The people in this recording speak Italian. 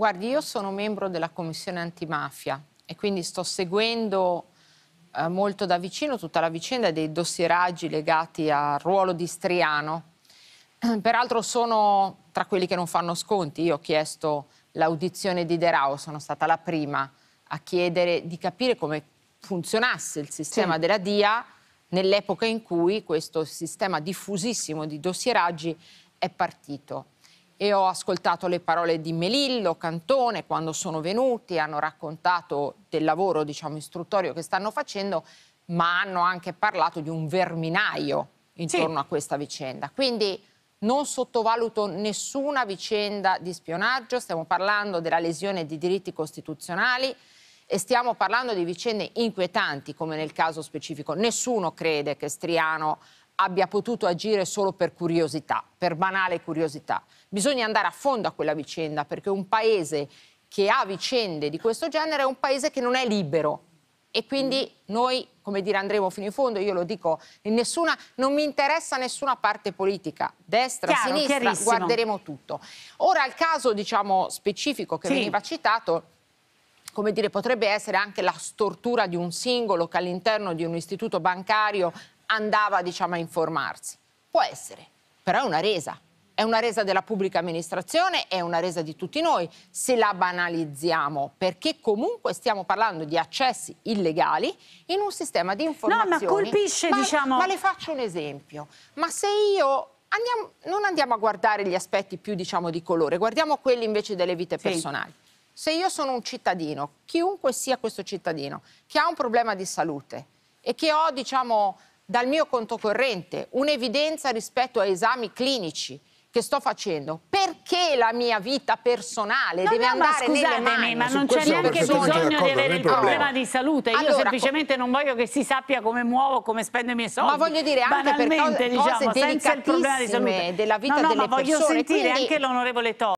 Guardi, io sono membro della Commissione Antimafia e quindi sto seguendo eh, molto da vicino tutta la vicenda dei dossieraggi legati al ruolo di Striano. Peraltro sono tra quelli che non fanno sconti. Io ho chiesto l'audizione di De Rao, sono stata la prima a chiedere di capire come funzionasse il sistema sì. della DIA nell'epoca in cui questo sistema diffusissimo di dossieraggi è partito e ho ascoltato le parole di Melillo, Cantone, quando sono venuti, hanno raccontato del lavoro diciamo, istruttorio che stanno facendo, ma hanno anche parlato di un verminaio intorno sì. a questa vicenda. Quindi non sottovaluto nessuna vicenda di spionaggio, stiamo parlando della lesione di diritti costituzionali e stiamo parlando di vicende inquietanti come nel caso specifico. Nessuno crede che Striano abbia potuto agire solo per curiosità, per banale curiosità. Bisogna andare a fondo a quella vicenda perché un paese che ha vicende di questo genere è un paese che non è libero e quindi noi, come dire, andremo fino in fondo, io lo dico, in nessuna, non mi interessa nessuna parte politica, destra, Chiaro, sinistra, guarderemo tutto. Ora il caso, diciamo, specifico che sì. veniva citato come dire, potrebbe essere anche la stortura di un singolo che all'interno di un istituto bancario andava diciamo, a informarsi. Può essere, però è una resa. È una resa della pubblica amministrazione, è una resa di tutti noi, se la banalizziamo, perché comunque stiamo parlando di accessi illegali in un sistema di informazioni. No, ma colpisce, ma, diciamo... Ma le faccio un esempio. Ma se io Andiamo, non andiamo a guardare gli aspetti più diciamo, di colore, guardiamo quelli invece delle vite sì. personali. Se io sono un cittadino, chiunque sia questo cittadino, che ha un problema di salute e che ho diciamo, dal mio conto corrente, un'evidenza rispetto a esami clinici che sto facendo, perché la mia vita personale no, deve andare ma scusate, nelle mani? Ma non c'è neanche bisogno di avere il problema di salute. Io semplicemente non voglio che si sappia come muovo, come spendo i miei soldi. Ma voglio dire anche per cose, diciamo, cose delicatissime della vita no, no, delle ma persone. Ma voglio sentire Quindi... anche l'onorevole Toro.